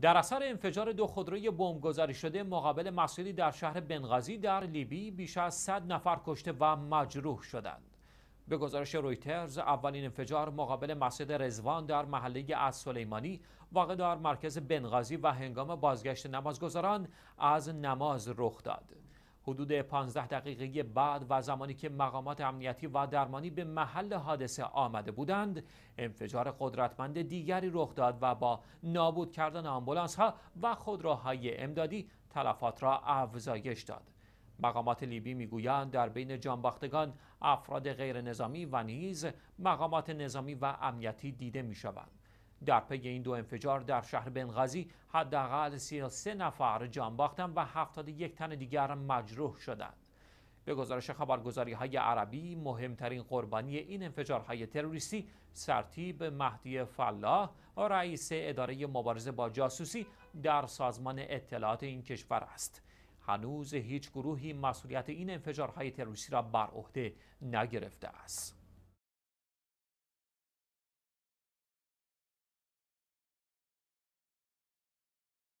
در اثر انفجار دو خودروی بمبگذاری شده مقابل مسجدی در شهر بنغازی در لیبی بیش از 100 نفر کشته و مجروح شدند. به گزارش رویترز اولین انفجار مقابل مسجد رزوان در محله از سلیمانی واقع در مرکز بنغازی و هنگام بازگشت نمازگذاران از نماز رخ داد. حدود 15 دقیقه بعد و زمانی که مقامات امنیتی و درمانی به محل حادثه آمده بودند انفجار قدرتمند دیگری رخ داد و با نابود کردن آمبولانس ها و خودروهای امدادی تلفات را افزایش داد مقامات لیبی میگویند در بین جانباختگان افراد غیر نظامی و نیز مقامات نظامی و امنیتی دیده می شوند. در پی این دو انفجار در شهر بنغازی حداقل 33 نفر جان باختند و 71 تن دیگر مجروح شدند. به گزارش خبرگزاری های عربی مهمترین قربانی این انفجارهای تروریستی سرتیب مهدی فلاح رئیس اداره مبارزه با جاسوسی در سازمان اطلاعات این کشور است هنوز هیچ گروهی مسئولیت این انفجارهای تروریستی را بر عهده نگرفته است